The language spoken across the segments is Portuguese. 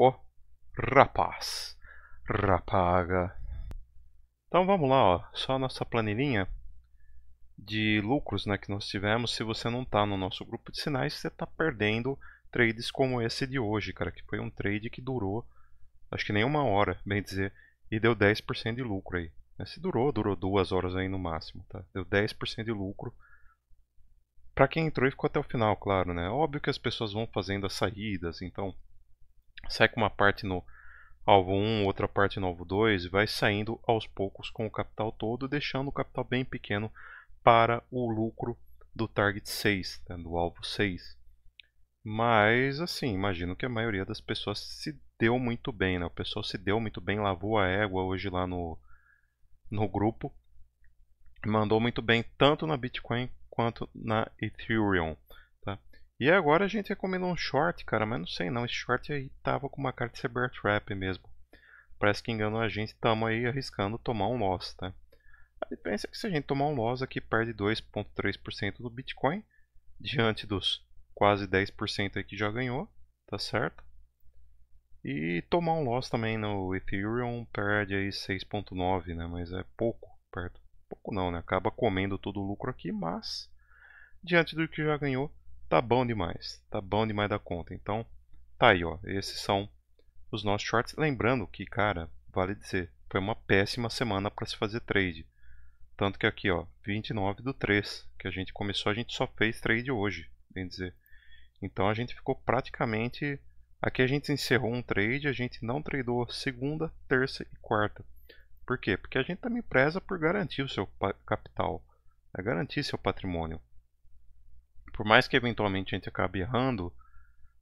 o rapaz. Rapaga. Então vamos lá, ó. só a nossa planilhinha de lucros né, que nós tivemos. Se você não está no nosso grupo de sinais, você está perdendo trades como esse de hoje, cara, que foi um trade que durou acho que nem uma hora, bem dizer, e deu 10% de lucro aí. Né, se durou, durou duas horas aí no máximo, tá? Deu 10% de lucro. Para quem entrou e ficou até o final, claro, né? Óbvio que as pessoas vão fazendo as saídas, então sai com uma parte no alvo 1, outra parte no alvo 2, e vai saindo aos poucos com o capital todo, deixando o capital bem pequeno para o lucro do target 6, né, do alvo 6. Mas, assim, imagino que a maioria das pessoas se deu muito bem, né? O pessoal se deu muito bem, lavou a égua hoje lá no, no grupo. Mandou muito bem tanto na Bitcoin quanto na Ethereum. E agora a gente recomendou um short, cara, mas não sei não, esse short aí tava com uma cara de Cyber Trap mesmo. Parece que enganou a gente, tamo aí arriscando tomar um loss, tá? A diferença é que se a gente tomar um loss aqui perde 2.3% do Bitcoin, diante dos quase 10% aí que já ganhou, tá certo? E tomar um loss também no Ethereum perde aí 6.9, né? Mas é pouco, perto. Pouco não, né? Acaba comendo todo o lucro aqui, mas diante do que já ganhou, Tá bom demais, tá bom demais da conta. Então, tá aí, ó. Esses são os nossos shorts. Lembrando que, cara, vale dizer, foi uma péssima semana para se fazer trade. Tanto que aqui, ó, 29 do 3, que a gente começou, a gente só fez trade hoje, bem dizer. Então a gente ficou praticamente... Aqui a gente encerrou um trade, a gente não tradeou segunda, terça e quarta. Por quê? Porque a gente também preza por garantir o seu capital, é garantir seu patrimônio. Por mais que eventualmente a gente acabe errando,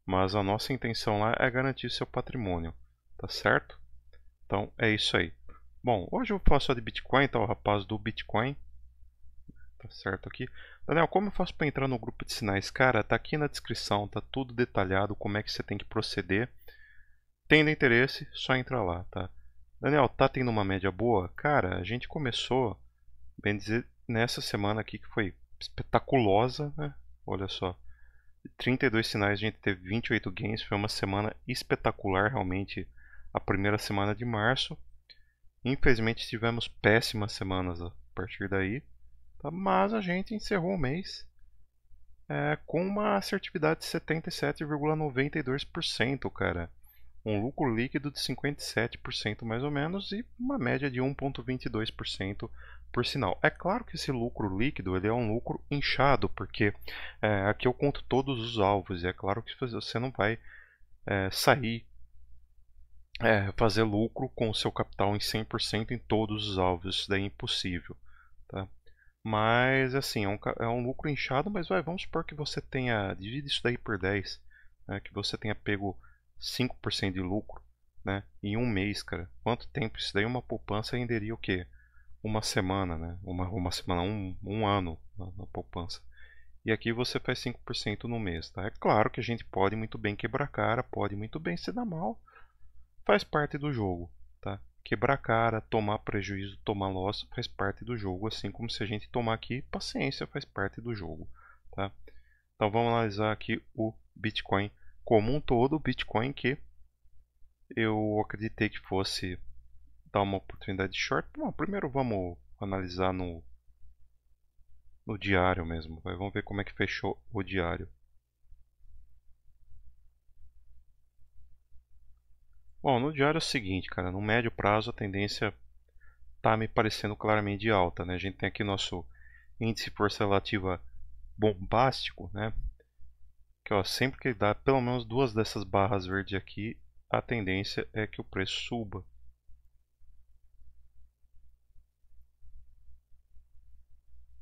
mas a nossa intenção lá é garantir seu patrimônio, tá certo? Então é isso aí. Bom, hoje eu vou falar só de Bitcoin, tá? O rapaz do Bitcoin. Tá certo aqui. Daniel, como eu faço para entrar no grupo de sinais? Cara, tá aqui na descrição, tá tudo detalhado como é que você tem que proceder. Tendo interesse, só entra lá, tá? Daniel, tá tendo uma média boa? Cara, a gente começou, bem dizer, nessa semana aqui que foi espetaculosa, né? Olha só. 32 sinais, a gente teve 28 gains, foi uma semana espetacular realmente a primeira semana de março. Infelizmente tivemos péssimas semanas a partir daí, tá? mas a gente encerrou o mês é, com uma assertividade de 77,92%, cara um lucro líquido de 57% mais ou menos e uma média de 1,22% por sinal. É claro que esse lucro líquido ele é um lucro inchado, porque é, aqui eu conto todos os alvos, e é claro que você não vai é, sair é, fazer lucro com o seu capital em 100% em todos os alvos, isso daí é impossível. Tá? Mas assim, é um, é um lucro inchado, mas vai, vamos supor que você tenha, divide isso daí por 10, né, que você tenha pego 5% de lucro né, em um mês, cara. Quanto tempo isso daí? Uma poupança renderia o quê? Uma semana, né? Uma, uma semana, um, um ano na, na poupança. E aqui você faz 5% no mês, tá? É claro que a gente pode muito bem quebrar cara, pode muito bem se dar mal. Faz parte do jogo, tá? Quebrar cara, tomar prejuízo, tomar loss, faz parte do jogo. Assim como se a gente tomar aqui, paciência, faz parte do jogo, tá? Então vamos analisar aqui o Bitcoin como um todo o Bitcoin que eu acreditei que fosse dar uma oportunidade de short. Bom, primeiro vamos analisar no, no diário mesmo. Vamos ver como é que fechou o diário. Bom, no diário é o seguinte, cara, no médio prazo a tendência tá me parecendo claramente alta, né? A gente tem aqui nosso índice força relativa bombástico, né? que ó, sempre que dá pelo menos duas dessas barras verdes aqui, a tendência é que o preço suba.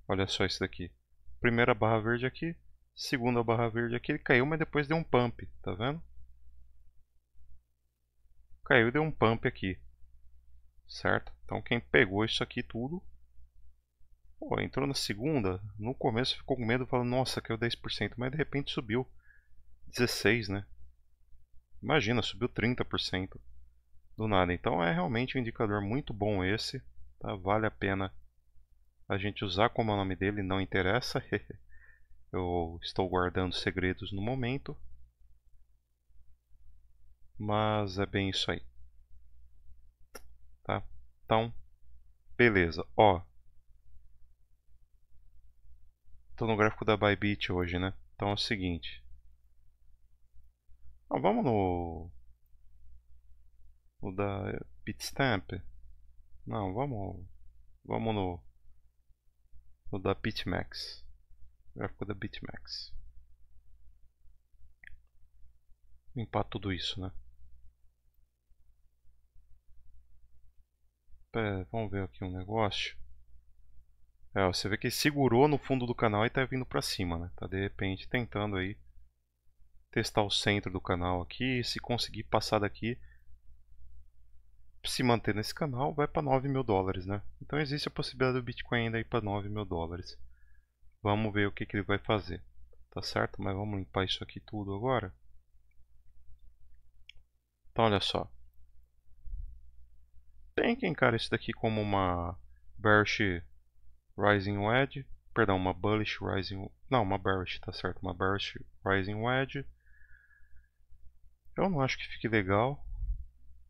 Olha só isso daqui. Primeira barra verde aqui, segunda barra verde aqui, ele caiu, mas depois deu um pump, tá vendo? Caiu e deu um pump aqui, certo? Então quem pegou isso aqui tudo, pô, entrou na segunda, no começo ficou com medo, falando, nossa, caiu 10%, mas de repente subiu. 16, né? Imagina, subiu 30% do nada. Então é realmente um indicador muito bom esse. Tá? Vale a pena a gente usar como é o nome dele, não interessa. Eu estou guardando segredos no momento. Mas é bem isso aí. Tá? Então, beleza. Ó. Tô no gráfico da Bybit hoje, né? Então é o seguinte. Não, vamos no... O da Pitstamp. Não, vamos... Vamos no... No da Bitmax. Gráfico da é Bitmax. Limpar tudo isso, né? Pera, vamos ver aqui um negócio. É, você vê que ele segurou no fundo do canal e tá vindo pra cima, né? Tá de repente tentando aí testar o centro do canal aqui. Se conseguir passar daqui, se manter nesse canal, vai para 9 mil dólares, né? Então existe a possibilidade do Bitcoin ainda ir para 9 mil dólares. Vamos ver o que, que ele vai fazer. Tá certo? Mas vamos limpar isso aqui tudo agora. Então olha só. Tem quem encara isso daqui como uma bearish rising wedge, perdão, uma bullish rising, não, uma bearish, tá certo, uma bearish rising wedge eu não acho que fique legal.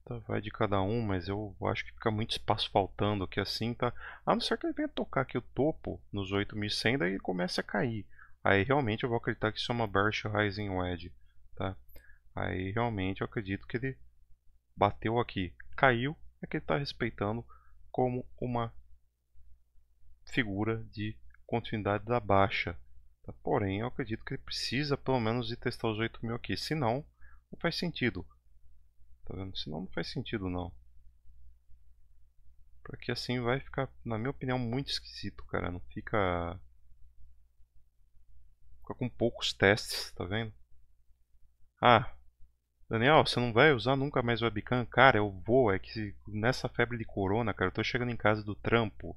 Tá, vai de cada um, mas eu acho que fica muito espaço faltando aqui assim, tá? A não ser que ele venha tocar aqui o topo nos 8100, daí comece começa a cair. Aí realmente eu vou acreditar que isso é uma Bearish Rising Wedge, tá? Aí realmente eu acredito que ele bateu aqui, caiu, é que ele está respeitando como uma figura de continuidade da baixa. Tá? Porém, eu acredito que ele precisa pelo menos de testar os 8000 mil aqui, senão não faz sentido. Tá vendo? Senão não faz sentido não. Porque assim vai ficar, na minha opinião, muito esquisito, cara. Não fica... Fica com poucos testes, tá vendo? Ah, Daniel, você não vai usar nunca mais webcam? Cara, eu vou. É que nessa febre de corona, cara, eu tô chegando em casa do trampo.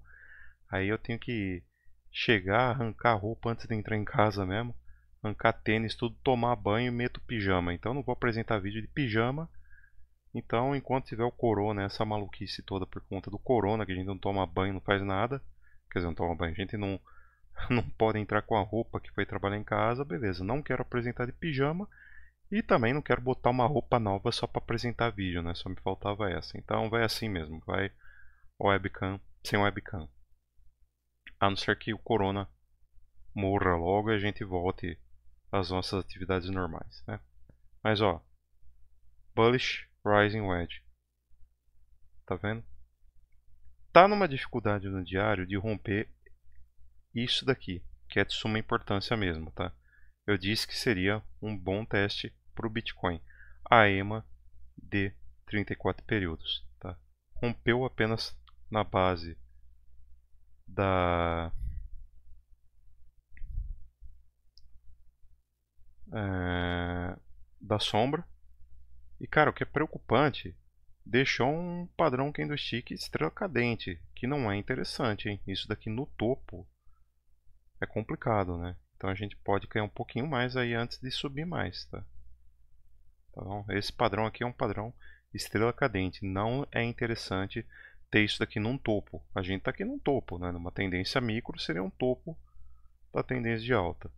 Aí eu tenho que chegar, arrancar a roupa antes de entrar em casa mesmo arrancar tênis, tudo, tomar banho, meto pijama. Então não vou apresentar vídeo de pijama. Então, enquanto tiver o corona, essa maluquice toda por conta do corona, que a gente não toma banho, não faz nada. Quer dizer, não toma banho, a gente não, não pode entrar com a roupa que foi trabalhar em casa, beleza. Não quero apresentar de pijama e também não quero botar uma roupa nova só para apresentar vídeo, né? Só me faltava essa. Então, vai assim mesmo, vai webcam sem webcam. A não ser que o corona morra logo e a gente volte as nossas atividades normais, né? Mas ó, bullish rising wedge, tá vendo? Tá numa dificuldade no diário de romper isso daqui, que é de suma importância mesmo, tá? Eu disse que seria um bom teste para o Bitcoin, a EMA de 34 períodos, tá? Rompeu apenas na base da é, da sombra. E cara, o que é preocupante, deixou um padrão candlestick estrela cadente, que não é interessante, hein? Isso daqui no topo é complicado, né? Então a gente pode cair um pouquinho mais aí antes de subir mais, tá? tá Esse padrão aqui é um padrão estrela cadente, não é interessante ter isso daqui num topo. A gente está aqui num topo, né? numa tendência micro seria um topo da tendência de alta.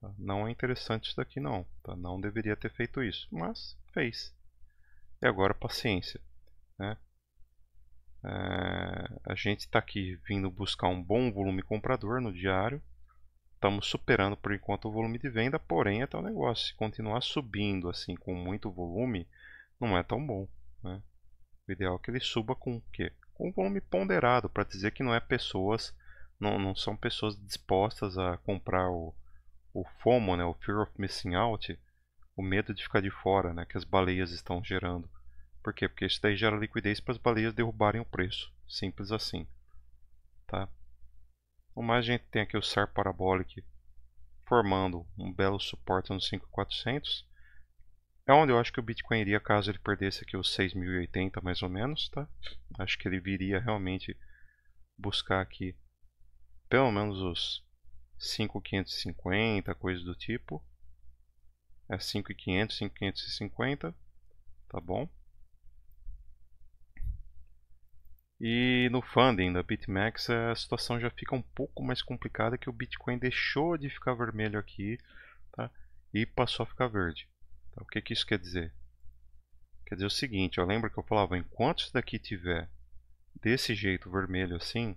Tá? Não é interessante isso daqui não, tá? não deveria ter feito isso, mas fez. E agora paciência. Né? É, a gente está aqui vindo buscar um bom volume comprador no diário. Estamos superando por enquanto o volume de venda, porém é o negócio. Se continuar subindo assim com muito volume, não é tão bom. Né? O ideal é que ele suba com o quê? Com um volume ponderado, para dizer que não é pessoas, não, não são pessoas dispostas a comprar o, o FOMO, né, o Fear of Missing Out, o medo de ficar de fora, né, que as baleias estão gerando. Por quê? Porque isso daí gera liquidez para as baleias derrubarem o preço. Simples assim. Tá? O mais a gente tem aqui o SAR Parabolic formando um belo suporte nos 5400. É onde eu acho que o Bitcoin iria caso ele perdesse aqui os 6.080 mais ou menos, tá? Acho que ele viria realmente buscar aqui pelo menos os 5,550, coisa do tipo. É 5,500, 5,550, tá bom? E no funding da BitMEX a situação já fica um pouco mais complicada que o Bitcoin deixou de ficar vermelho aqui tá? e passou a ficar verde. Tá? O que, que isso quer dizer? Quer dizer o seguinte, eu lembro que eu falava, enquanto isso daqui tiver desse jeito vermelho assim,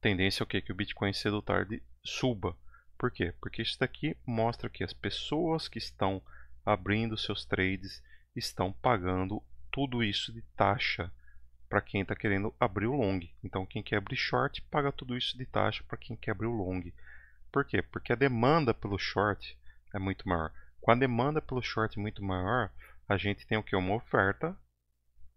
tendência é o quê? Que o Bitcoin cedo ou tarde suba. Por quê? Porque isso daqui mostra que as pessoas que estão abrindo seus trades estão pagando tudo isso de taxa para quem está querendo abrir o long. Então quem quer abrir short paga tudo isso de taxa para quem quer abrir o long. Por quê? Porque a demanda pelo short é muito maior. Com a demanda pelo short muito maior, a gente tem o que? Uma oferta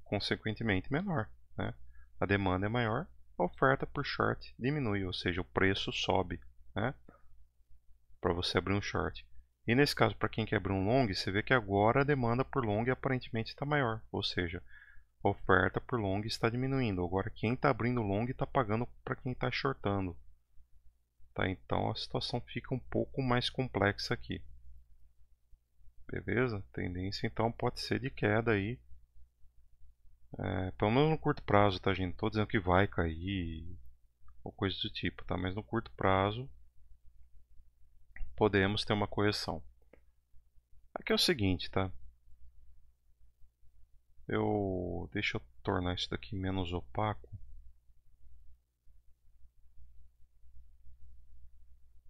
consequentemente menor. Né? A demanda é maior, a oferta por short diminui, ou seja, o preço sobe, né? Para você abrir um short. E nesse caso, para quem quer abrir um long, você vê que agora a demanda por long aparentemente está maior, ou seja, a oferta por long está diminuindo. Agora quem está abrindo long está pagando para quem está shortando. Tá, então a situação fica um pouco mais complexa aqui. Beleza? Tendência então pode ser de queda aí é, pelo menos no curto prazo, tá gente? Não tô dizendo que vai cair ou coisa do tipo, tá? Mas no curto prazo podemos ter uma correção. Aqui é o seguinte, tá? Eu deixa eu tornar isso daqui menos opaco.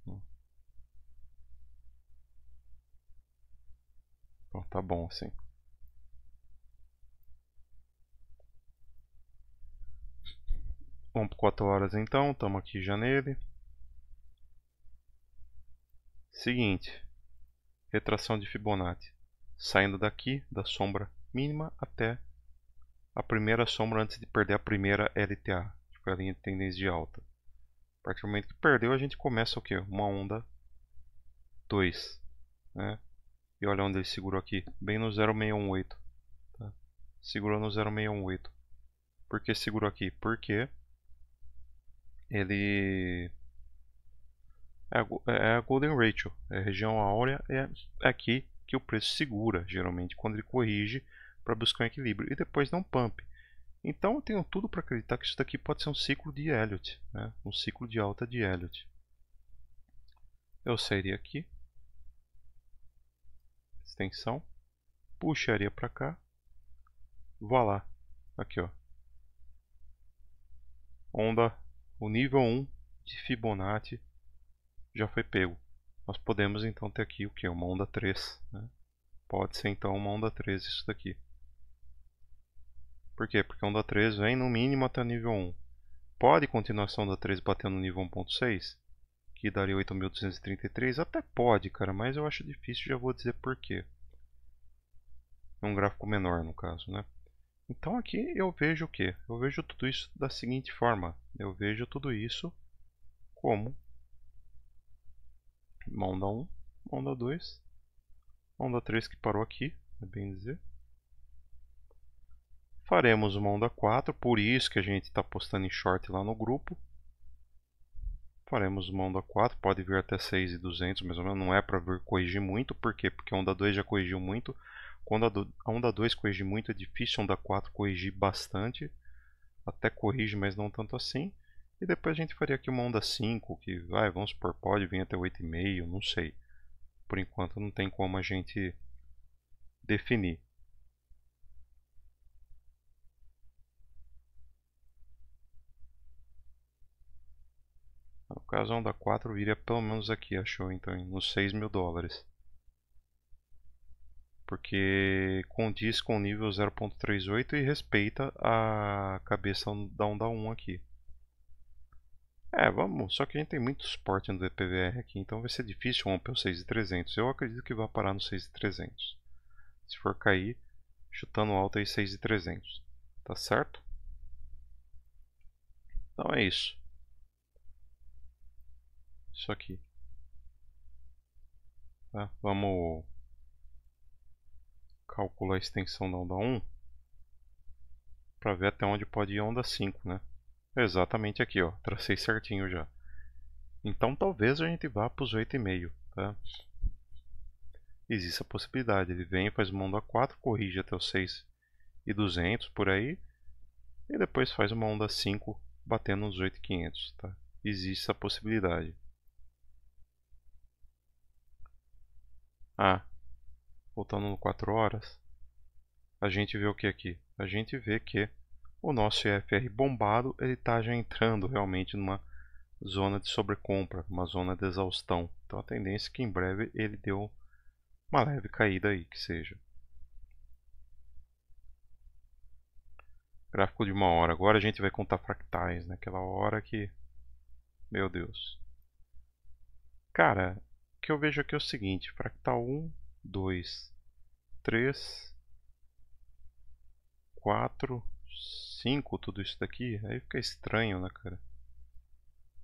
Hum. Pronto, tá bom assim. Vamos por 4 horas então, estamos aqui já nele. Seguinte, retração de Fibonacci, saindo daqui da sombra mínima até a primeira sombra antes de perder a primeira LTA, que é a linha de tendência de alta. A partir do momento que perdeu, a gente começa o quê? Uma onda 2. Né? E olha onde ele segurou aqui, bem no 0618. Tá? Segurou no 0618. Por que segurou aqui? Porque ele é a é, é Golden Ratio, é a região áurea, é, é aqui que o preço segura, geralmente, quando ele corrige para buscar um equilíbrio, e depois dá um pump. Então eu tenho tudo para acreditar que isso daqui pode ser um ciclo de Elliott, né? um ciclo de alta de Elliott. Eu sairia aqui, extensão, puxaria para cá, lá, aqui ó, onda o nível 1 de Fibonacci já foi pego. Nós podemos então ter aqui o que? Uma onda 3. Né? Pode ser então uma onda 3 isso daqui. Por quê? Porque a onda 3 vem no mínimo até o nível 1. Pode continuação da 3 batendo no nível 1.6? Que daria 8.233? Até pode, cara, mas eu acho difícil, já vou dizer por quê. É um gráfico menor no caso, né? Então aqui eu vejo o que? Eu vejo tudo isso da seguinte forma. Eu vejo tudo isso como onda 1, onda 2, onda 3 que parou aqui, é bem dizer. Faremos uma onda 4, por isso que a gente está postando em short lá no grupo. Faremos uma onda 4, pode vir até 6.200, mais ou menos, não é para corrigir muito, por quê? Porque a onda 2 já corrigiu muito, quando a onda 2 corrige muito é difícil, a onda 4 corrigir bastante. Até corrige, mas não tanto assim. E depois a gente faria aqui uma onda 5, que vai, vamos supor, pode vir até 8,5, não sei. Por enquanto não tem como a gente definir. No caso, a onda 4 viria pelo menos aqui, achou, então, nos 6 mil dólares porque condiz com o nível 0.38 e respeita a cabeça da onda 1 aqui. É, vamos, só que a gente tem muito suporte no DPVR aqui, então vai ser difícil romper o 6.300. Eu acredito que vai parar no 6.300. Se for cair, chutando alto aí 6.300, tá certo? Então é isso. Isso aqui. Tá, vamos calcular a extensão da onda 1 para ver até onde pode ir a onda 5, né? Exatamente aqui, ó, tracei certinho já. Então talvez a gente vá para os 8,5, tá? Existe a possibilidade, ele vem, faz uma onda 4, corrige até os 6 e 200 por aí, e depois faz uma onda 5 batendo nos 8,500, tá? Existe a possibilidade. Ah, voltando no 4 horas, a gente vê o que aqui? A gente vê que o nosso IFR bombado ele está já entrando realmente numa zona de sobrecompra, uma zona de exaustão. Então a tendência é que em breve ele deu uma leve caída aí, que seja. Gráfico de uma hora. Agora a gente vai contar fractais, naquela né? hora que... Meu Deus. Cara, o que eu vejo aqui é o seguinte, fractal 1, dois, três, quatro, cinco, tudo isso daqui, aí fica estranho, né, cara?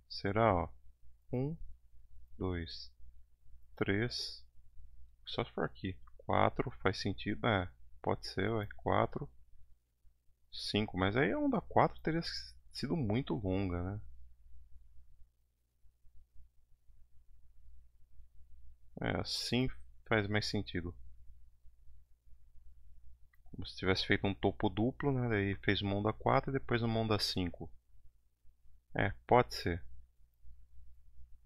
Será, ó, um, dois, três, só se for aqui, quatro, faz sentido, é, pode ser, vai, quatro, cinco, mas aí a onda quatro teria sido muito longa, né? É, assim faz mais sentido. Como se tivesse feito um topo duplo, né? Daí fez mão da 4 e depois a mão da 5. É, pode ser.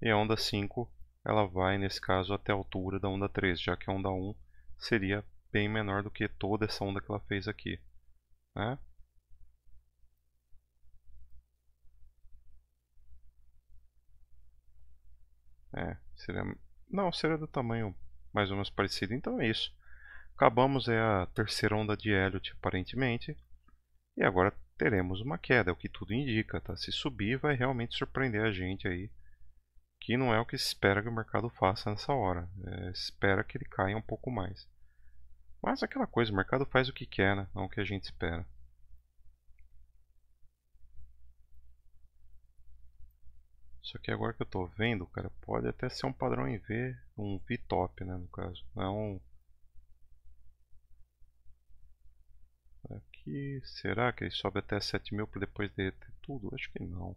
E a onda 5, ela vai, nesse caso, até a altura da onda 3, já que a onda 1 seria bem menor do que toda essa onda que ela fez aqui. Né? É, seria... Não, seria do tamanho mais ou menos parecido. Então é isso. Acabamos é a terceira onda de Elliot, aparentemente. E agora teremos uma queda, é o que tudo indica, tá? Se subir vai realmente surpreender a gente aí, que não é o que se espera que o mercado faça nessa hora. É, espera que ele caia um pouco mais. Mas aquela coisa, o mercado faz o que quer, né? não o que a gente espera. Só que agora que eu estou vendo, cara, pode até ser um padrão em V, um V-top, né, no caso. Não. É Aqui, será que ele sobe até 7000 para depois derreter tudo? Acho que não.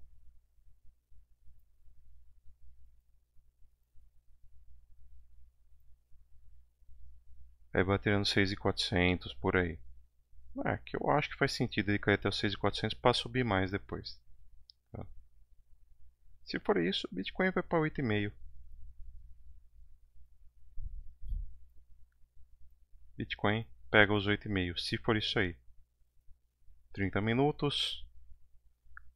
Aí bateria no 6400 por aí. É, que eu acho que faz sentido ele cair até o 6400 para subir mais depois. Se for isso, o Bitcoin vai para 8,5. Bitcoin pega os 8,5, se for isso aí. 30 minutos.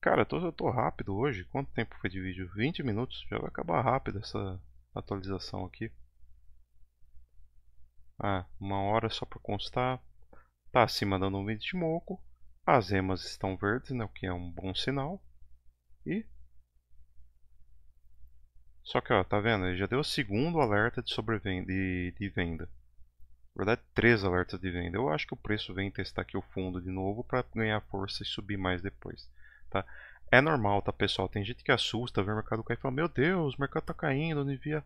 Cara, eu tô, eu tô rápido hoje. Quanto tempo foi de vídeo? 20 minutos. Já vai acabar rápido essa atualização aqui. Ah, uma hora só para constar. Tá acima da nuvem de moco. As emas estão verdes, né, o que é um bom sinal. E só que, ó, tá vendo? Ele já deu o segundo alerta de de, de venda. Na verdade, três alertas de venda. Eu acho que o preço vem testar aqui o fundo de novo para ganhar força e subir mais depois, tá? É normal, tá, pessoal? Tem gente que assusta ver o mercado cair e fala: "Meu Deus, o mercado tá caindo, devia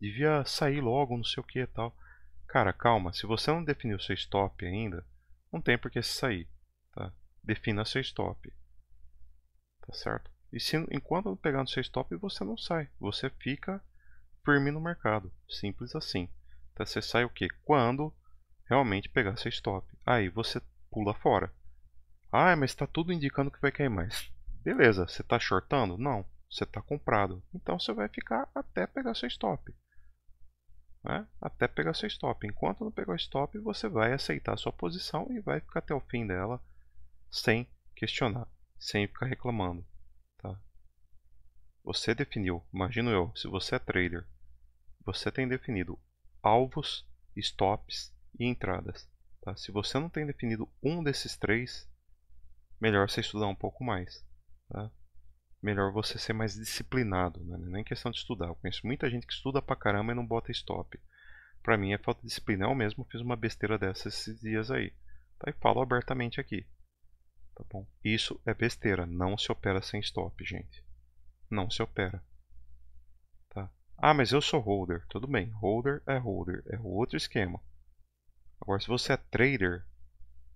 devia sair logo, não sei o que e tal". Cara, calma, se você não definiu seu stop ainda, não tem por que sair, tá? Defina seu stop. Tá certo? E se, enquanto não pegar no seu stop, você não sai. Você fica firme no mercado. Simples assim. Então você sai o quê? Quando realmente pegar seu stop. Aí você pula fora. Ah, mas está tudo indicando que vai cair mais. Beleza, você está shortando? Não, você está comprado. Então você vai ficar até pegar seu stop. Né? Até pegar seu stop. Enquanto não pegar o stop, você vai aceitar sua posição e vai ficar até o fim dela sem questionar, sem ficar reclamando. Você definiu, imagino eu, se você é trader, você tem definido alvos, stops e entradas. Tá? Se você não tem definido um desses três, melhor você estudar um pouco mais. Tá? Melhor você ser mais disciplinado, né? É nem questão de estudar. Eu conheço muita gente que estuda pra caramba e não bota stop. Pra mim é falta de disciplina. Eu mesmo fiz uma besteira dessas esses dias aí. Tá? E falo abertamente aqui. Tá bom? Isso é besteira. Não se opera sem stop, gente não se opera. Tá? Ah, mas eu sou holder. Tudo bem, holder é holder, é outro esquema. Agora, se você é trader,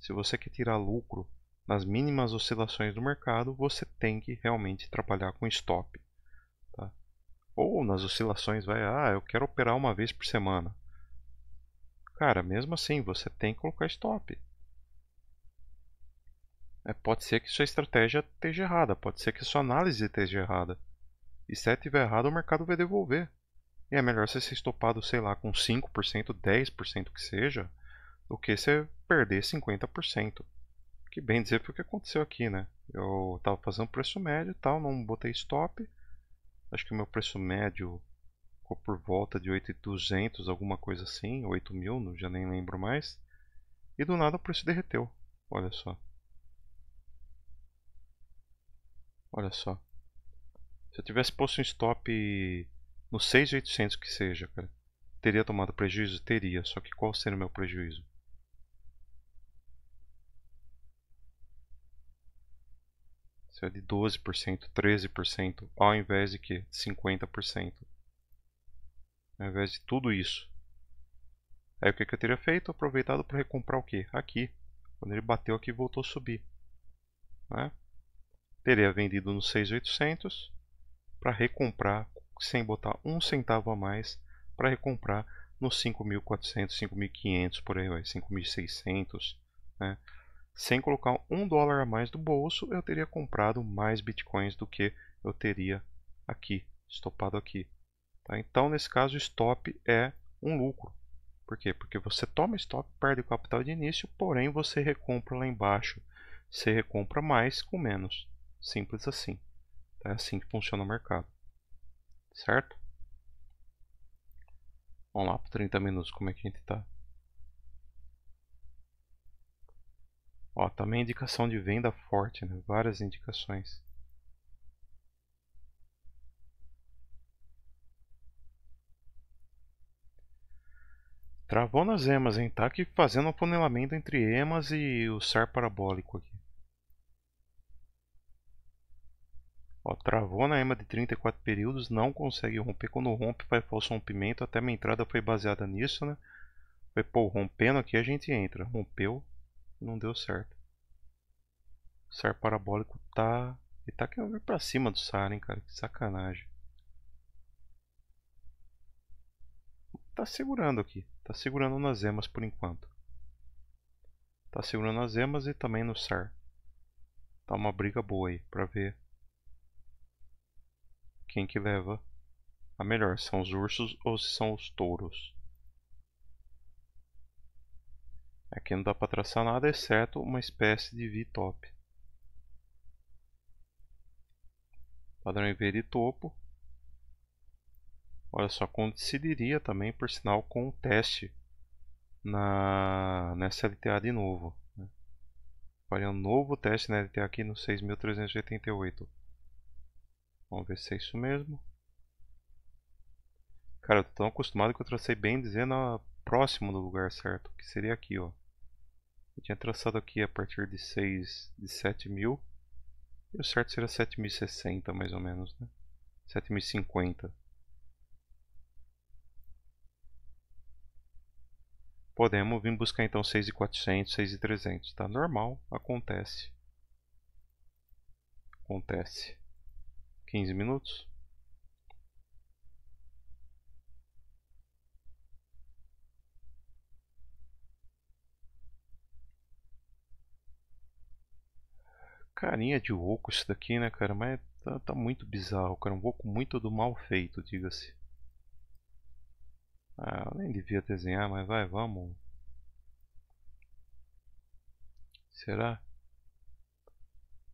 se você quer tirar lucro nas mínimas oscilações do mercado, você tem que realmente trabalhar com stop. Tá? Ou nas oscilações, vai, ah, eu quero operar uma vez por semana. Cara, mesmo assim, você tem que colocar stop. É, pode ser que sua estratégia esteja errada, pode ser que sua análise esteja errada. E se tiver errado, o mercado vai devolver. E é melhor você ser estopado, sei lá, com 5%, 10% que seja, do que você perder 50%. Que bem dizer foi o que aconteceu aqui, né? Eu estava fazendo preço médio e tal, não botei stop. Acho que o meu preço médio ficou por volta de 8,200, alguma coisa assim, 8.000, já nem lembro mais. E do nada o preço derreteu. Olha só. Olha só. Se eu tivesse posto um stop no 6,800 que seja, cara, teria tomado prejuízo? Teria, só que qual seria o meu prejuízo? Seria é de 12%, 13%, ao invés de que? 50%. Ao invés de tudo isso. Aí o que, que eu teria feito? Aproveitado para recomprar o que? Aqui. Quando ele bateu aqui voltou a subir. Né? Teria vendido no 6,800 para recomprar sem botar um centavo a mais para recomprar nos 5.400, 5.500 por aí, vai, 5.600, né? Sem colocar um dólar a mais do bolso, eu teria comprado mais bitcoins do que eu teria aqui, estopado aqui. Tá? Então, nesse caso, o stop é um lucro. Por quê? Porque você toma stop, perde o capital de início, porém você recompra lá embaixo. Você recompra mais com menos. Simples assim. Tá? É assim que funciona o mercado. Certo? Vamos lá para 30 minutos, como é que a gente está Ó, também tá indicação de venda forte, né? Várias indicações. Travou nas emas, hein? Tá aqui fazendo um apunelamento entre emas e o SAR parabólico aqui. Ó, travou na EMA de 34 períodos, não consegue romper. Quando rompe, faz falso rompimento. Até minha entrada foi baseada nisso, né? Foi, pô, rompendo aqui a gente entra. Rompeu, não deu certo. O SAR parabólico tá... Ele tá querendo vir pra cima do SAR, hein, cara? Que sacanagem. Tá segurando aqui. Tá segurando nas emas por enquanto. Tá segurando nas emas e também no SAR. Tá uma briga boa aí, pra ver quem que leva a melhor, são os ursos ou se são os touros. Aqui não dá para traçar nada, exceto uma espécie de V-top. Padrão em V de topo. Olha só, coincidiria também, por sinal, com o um teste na, nessa LTA de novo. Faria né? um novo teste na LTA aqui no 6388. Vamos ver se é isso mesmo. Cara, eu tô tão acostumado que eu tracei bem dizendo próximo do lugar certo, que seria aqui, ó. Eu tinha traçado aqui a partir de 6, de 7000. E o certo seria 7060 mais ou menos, né? 7050. Podemos vir buscar então 6400, 6300, tá normal, acontece. Acontece. 15 minutos. Carinha de oco isso daqui, né, cara? Mas tá, tá muito bizarro, cara. Um oco muito do mal feito, diga-se. Ah, eu nem devia desenhar, mas vai, vamos. Será?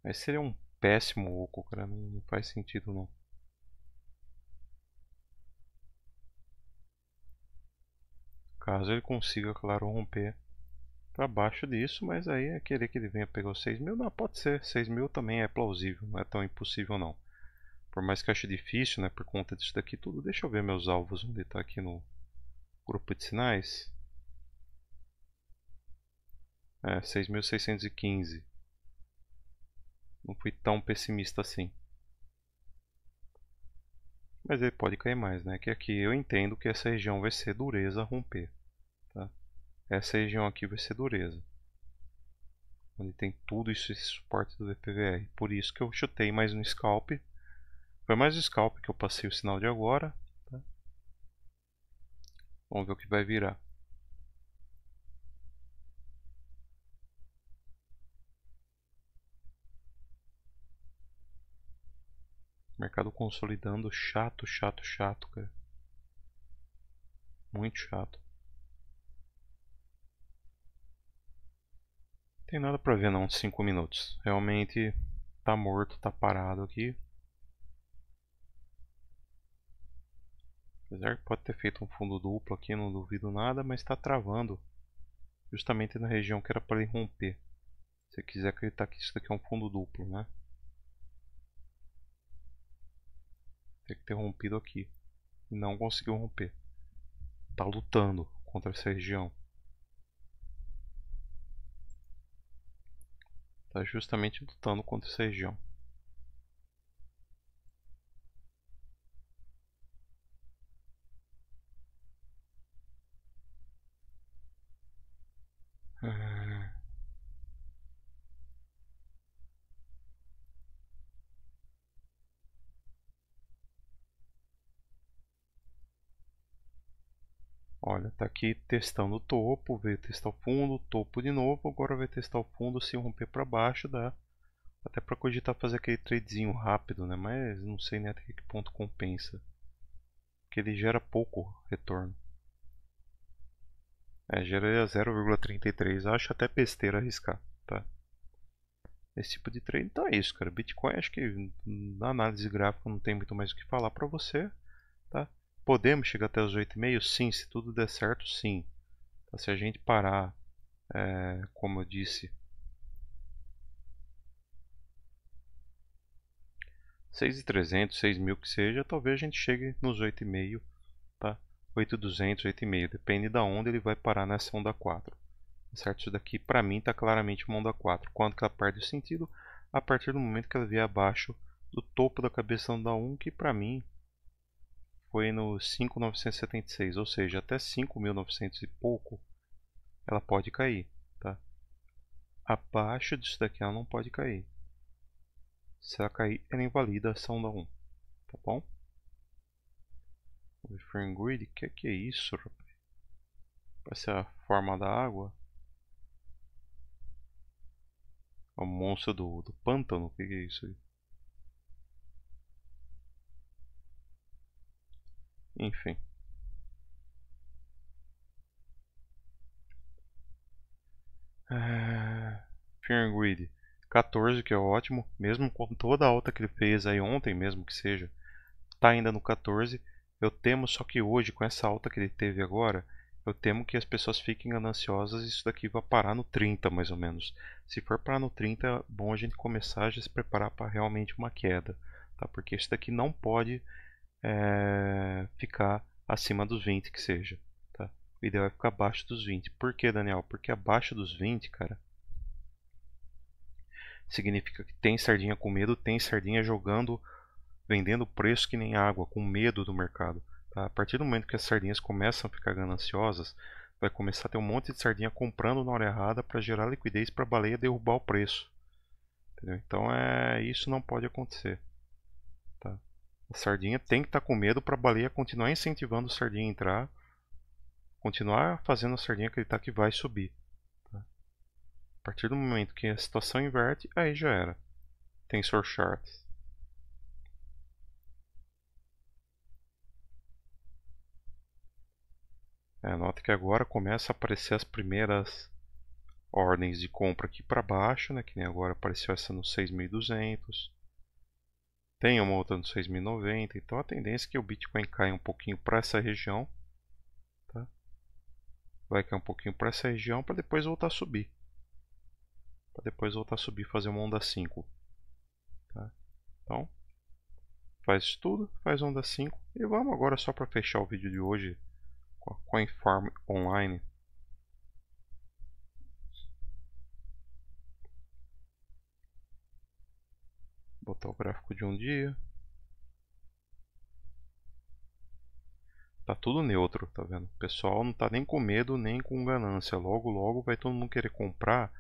Mas seria um péssimo oco, cara. Não faz sentido não. Caso ele consiga, claro, romper para baixo disso, mas aí é querer que ele venha pegar os 6 mil. Não, pode ser. 6 mil também é plausível, não é tão impossível não. Por mais que ache difícil, né, por conta disso daqui tudo. Deixa eu ver meus alvos, onde está aqui no grupo de sinais. É, 6.615. Não fui tão pessimista assim. Mas ele pode cair mais, né? Que aqui eu entendo que essa região vai ser dureza a romper. Tá? Essa região aqui vai ser dureza. Onde tem tudo isso, esse suporte do VPVR. Por isso que eu chutei mais um scalp. Foi mais um scalp que eu passei o sinal de agora. Tá? Vamos ver o que vai virar. Mercado consolidando, chato, chato, chato, cara. Muito chato. Tem nada pra ver não, 5 minutos. Realmente tá morto, tá parado aqui. Apesar que pode ter feito um fundo duplo aqui, não duvido nada, mas está travando. Justamente na região que era para ele romper. Se quiser acreditar que isso daqui é um fundo duplo, né? ter que ter rompido aqui. E não conseguiu romper. Está lutando contra essa região. Está justamente lutando contra essa região. Tá aqui testando o topo, veio testar o fundo, topo de novo, agora vai testar o fundo, se romper para baixo dá até para cogitar fazer aquele tradezinho rápido, né? Mas não sei nem até que ponto compensa, porque ele gera pouco retorno. É, gera 0,33, acho até besteira arriscar, tá? Esse tipo de trade, então é isso, cara. Bitcoin, acho que na análise gráfica não tem muito mais o que falar para você, tá? Podemos chegar até os 8,5? Sim, se tudo der certo, sim. se a gente parar, é, como eu disse, 6,300, 6.000 que seja, talvez a gente chegue nos 8,5, tá? 8,200, 8,5, depende da onde ele vai parar nessa onda 4. Certo? Isso daqui, para mim, está claramente uma onda 4. Quando que ela perde o sentido? A partir do momento que ela vier abaixo do topo da cabeça da onda 1, que para mim foi no 5.976, ou seja, até 5.900 e pouco, ela pode cair. Tá? Abaixo disso daqui ela não pode cair. Se ela cair, ela invalida a ação da 1. Tá bom? O frame grid, que é que é isso, rapaz? Parece a forma da água. É o monstro do, do pântano, que que é isso aí? Enfim. Ah, Fear Greed. 14, que é ótimo. Mesmo com toda a alta que ele fez aí ontem, mesmo que seja, tá ainda no 14. Eu temo só que hoje, com essa alta que ele teve agora, eu temo que as pessoas fiquem gananciosas e isso daqui vá parar no 30, mais ou menos. Se for parar no 30, é bom a gente começar a já se preparar para realmente uma queda, tá? Porque isso daqui não pode é, ficar acima dos 20 que seja. Tá? O ideal é ficar abaixo dos 20. Por que, Daniel? Porque abaixo dos 20, cara, significa que tem sardinha com medo, tem sardinha jogando, vendendo preço que nem água, com medo do mercado. Tá? A partir do momento que as sardinhas começam a ficar gananciosas, vai começar a ter um monte de sardinha comprando na hora errada para gerar liquidez para a baleia derrubar o preço. Entendeu? Então é isso não pode acontecer. O sardinha tem que estar tá com medo para a baleia continuar incentivando o sardinha a entrar, continuar fazendo o sardinha acreditar que vai subir. Tá? A partir do momento que a situação inverte, aí já era. Tensor charts. É, nota que agora começa a aparecer as primeiras ordens de compra aqui para baixo, né, que nem agora apareceu essa no 6.200, tem uma outra no 6.090, então a tendência é que o Bitcoin caia um pouquinho para essa região. Tá? Vai cair um pouquinho para essa região para depois voltar a subir. Para depois voltar a subir fazer uma onda 5. Tá? Então, faz isso tudo, faz onda 5. E vamos agora só para fechar o vídeo de hoje com a CoinFarm Online. botar o gráfico de um dia. Tá tudo neutro, tá vendo? O pessoal não tá nem com medo nem com ganância. Logo, logo vai todo mundo querer comprar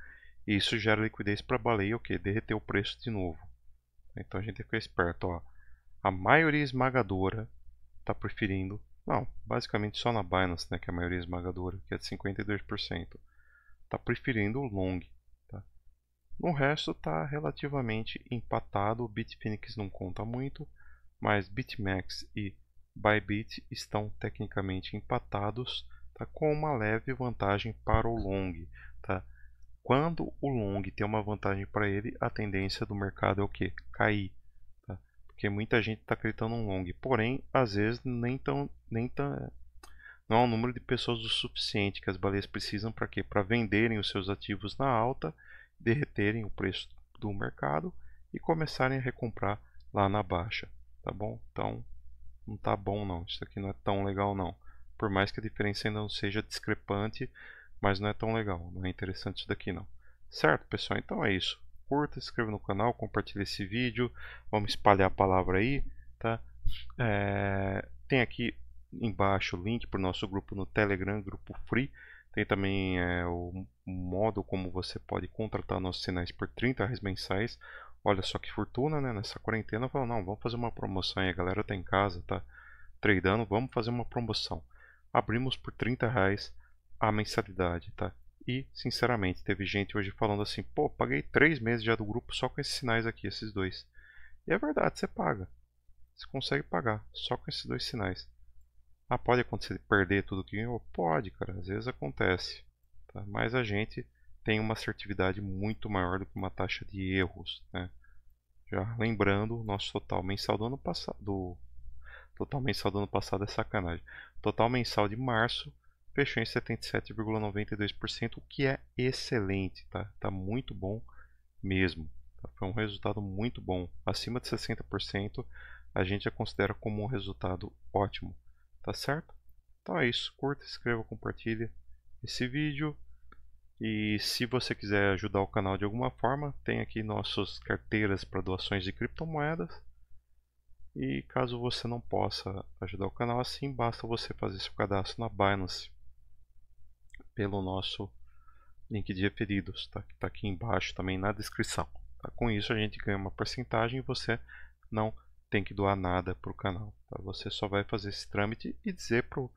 e isso gera liquidez para a baleia, o que? Derreter o preço de novo. Então a gente tem que ficar esperto, ó. A maioria esmagadora tá preferindo, não, basicamente só na Binance, né, que é a maioria esmagadora, que é de 52%, tá preferindo o long. No resto está relativamente empatado, Bitfinex não conta muito, mas BitMEX e Bybit estão tecnicamente empatados, tá? com uma leve vantagem para o long. Tá? Quando o long tem uma vantagem para ele, a tendência do mercado é o que? Cair. Tá? Porque muita gente está acreditando no long, porém, às vezes nem tão, nem tão, não há um número de pessoas o suficiente que as baleias precisam para quê? Para venderem os seus ativos na alta derreterem o preço do mercado e começarem a recomprar lá na baixa, tá bom? Então não tá bom não, isso aqui não é tão legal não. Por mais que a diferença ainda não seja discrepante, mas não é tão legal, não é interessante isso daqui não. Certo, pessoal? Então é isso. Curta, se inscreva no canal, compartilhe esse vídeo, vamos espalhar a palavra aí, tá? É... Tem aqui embaixo o link para o nosso grupo no Telegram, grupo Free. Tem também é, o modo como você pode contratar nossos sinais por 30 reais mensais. Olha só que fortuna, né? Nessa quarentena, falou, não, vamos fazer uma promoção aí. A galera tá em casa, tá tradando, vamos fazer uma promoção. Abrimos por 30 reais a mensalidade, tá? E, sinceramente, teve gente hoje falando assim, pô, paguei 3 meses já do grupo só com esses sinais aqui, esses dois. E é verdade, você paga. Você consegue pagar só com esses dois sinais. Ah, pode acontecer de perder tudo que ganhou? Pode, cara, às vezes acontece. Tá? Mas a gente tem uma assertividade muito maior do que uma taxa de erros. Né? Já lembrando, o nosso total mensal do ano passado. Do... Total mensal do ano passado é sacanagem. Total mensal de março fechou em 77,92%, o que é excelente, tá? Tá muito bom mesmo. Tá? Foi um resultado muito bom. Acima de 60%, a gente já considera como um resultado ótimo. Tá certo? Então é isso. Curta, inscreva, compartilhe esse vídeo. E se você quiser ajudar o canal de alguma forma, tem aqui nossas carteiras para doações de criptomoedas. E caso você não possa ajudar o canal assim, basta você fazer seu cadastro na Binance pelo nosso link de referidos, tá? que está aqui embaixo também na descrição. Tá? Com isso a gente ganha uma porcentagem e você não tem que doar nada para o canal. Tá? Você só vai fazer esse trâmite e dizer para o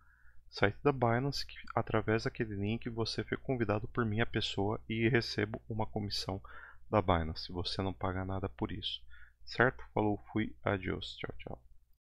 site da Binance que através daquele link você foi convidado por minha pessoa e recebo uma comissão da Binance. Você não paga nada por isso. Certo? Falou, fui, adiós, tchau, tchau.